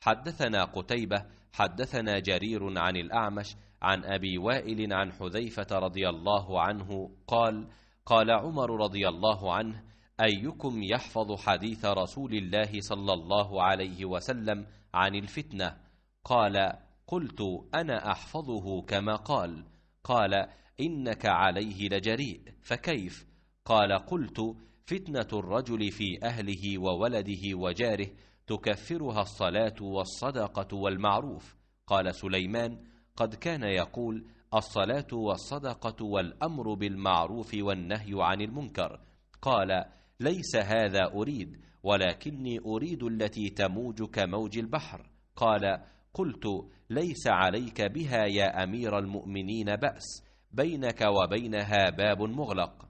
حدثنا قتيبة حدثنا جرير عن الأعمش عن أبي وائل عن حذيفة رضي الله عنه قال قال عمر رضي الله عنه أيكم يحفظ حديث رسول الله صلى الله عليه وسلم عن الفتنة قال قلت أنا أحفظه كما قال قال إنك عليه لجريء فكيف قال قلت فتنة الرجل في أهله وولده وجاره تكفرها الصلاة والصدقة والمعروف قال سليمان قد كان يقول الصلاة والصدقة والأمر بالمعروف والنهي عن المنكر قال ليس هذا أريد ولكني أريد التي تموج كموج البحر قال قلت ليس عليك بها يا أمير المؤمنين بأس بينك وبينها باب مغلق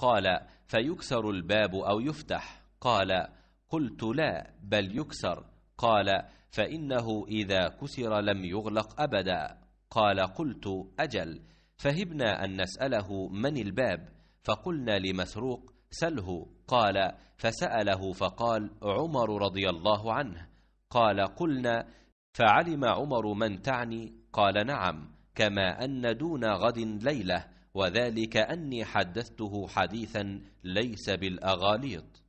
قال فيكسر الباب أو يفتح قال قلت لا بل يكسر قال فإنه إذا كسر لم يغلق أبدا قال قلت أجل فهبنا أن نسأله من الباب فقلنا لمسروق سله قال فسأله فقال عمر رضي الله عنه قال قلنا فعلم عمر من تعني قال نعم كما أن دون غد ليلة وذلك أني حدثته حديثا ليس بالأغاليط